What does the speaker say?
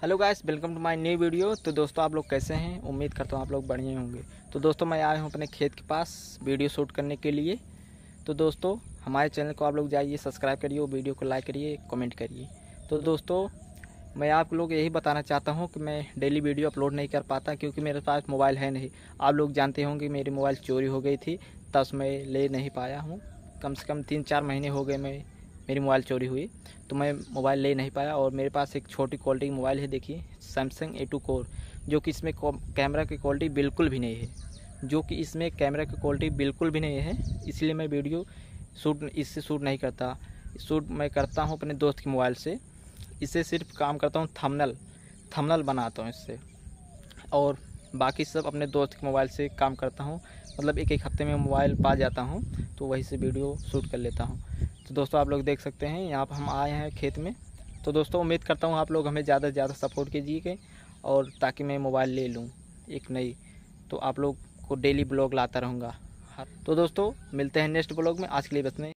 hello guys welcome to my new video तो दोस्तों आप लोग कैसे हैं उम्मीद करता हूँ आप लोग बढ़िया होंगे तो दोस्तों मैं आया हूँ अपने खेत के पास वीडियो शूट करने के लिए तो दोस्तों हमारे चैनल को आप लोग जाइए सब्सक्राइब करिए वीडियो को लाइक करिए कमेंट करिए तो दोस्तों मैं आप लोग यही बताना चाहता हूँ कि मैं डेली वीडियो अपलोड नहीं कर पाता क्योंकि मेरे पास मोबाइल है नहीं आप लोग जानते होंगे मेरी मोबाइल चोरी हो गई थी तब मैं ले नहीं पाया हूँ कम से कम तीन चार महीने हो गए मैं मेरी मोबाइल चोरी हुई तो मैं मोबाइल ले नहीं पाया और मेरे पास एक छोटी क्वालिटी की मोबाइल है देखिए सैमसंग ए टू कोर जो कि इसमें कैमरा की क्वालिटी बिल्कुल भी नहीं है जो कि इसमें कैमरा की क्वालिटी बिल्कुल भी नहीं है इसलिए मैं वीडियो शूट इससे शूट नहीं करता शूट मैं करता हूँ अपने दोस्त के मोबाइल से इससे सिर्फ काम करता हूँ थमनल थमनल बनाता हूँ इससे और बाकी सब अपने दोस्त के मोबाइल से काम करता हूँ मतलब एक एक हफ्ते में मोबाइल पा जाता हूँ तो वहीं से वीडियो शूट कर लेता हूँ तो दोस्तों आप लोग देख सकते हैं यहाँ पर हम आए हैं खेत में तो दोस्तों उम्मीद करता हूँ आप लोग हमें ज़्यादा से ज़्यादा सपोर्ट कीजिए और ताकि मैं मोबाइल ले लूँ एक नई तो आप लोग को डेली ब्लॉग लाता रहूँगा तो दोस्तों मिलते हैं नेक्स्ट ब्लॉग में आज के लिए बस में